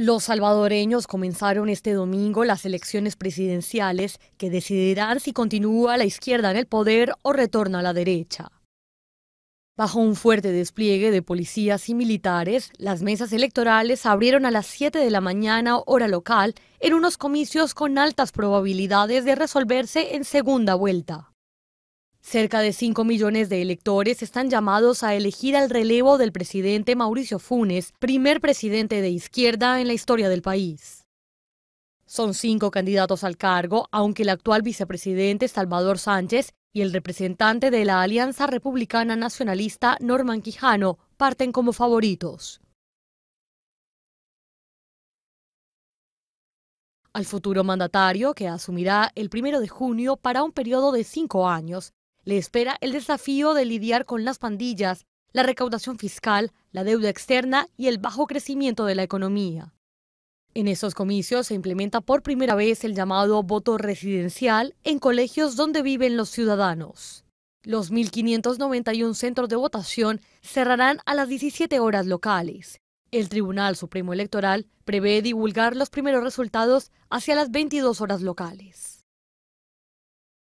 Los salvadoreños comenzaron este domingo las elecciones presidenciales que decidirán si continúa la izquierda en el poder o retorna a la derecha. Bajo un fuerte despliegue de policías y militares, las mesas electorales abrieron a las 7 de la mañana hora local en unos comicios con altas probabilidades de resolverse en segunda vuelta. Cerca de 5 millones de electores están llamados a elegir al relevo del presidente Mauricio Funes, primer presidente de izquierda en la historia del país. Son cinco candidatos al cargo, aunque el actual vicepresidente Salvador Sánchez y el representante de la Alianza Republicana Nacionalista Norman Quijano parten como favoritos. Al futuro mandatario, que asumirá el primero de junio para un periodo de cinco años, le espera el desafío de lidiar con las pandillas, la recaudación fiscal, la deuda externa y el bajo crecimiento de la economía. En esos comicios se implementa por primera vez el llamado voto residencial en colegios donde viven los ciudadanos. Los 1.591 centros de votación cerrarán a las 17 horas locales. El Tribunal Supremo Electoral prevé divulgar los primeros resultados hacia las 22 horas locales.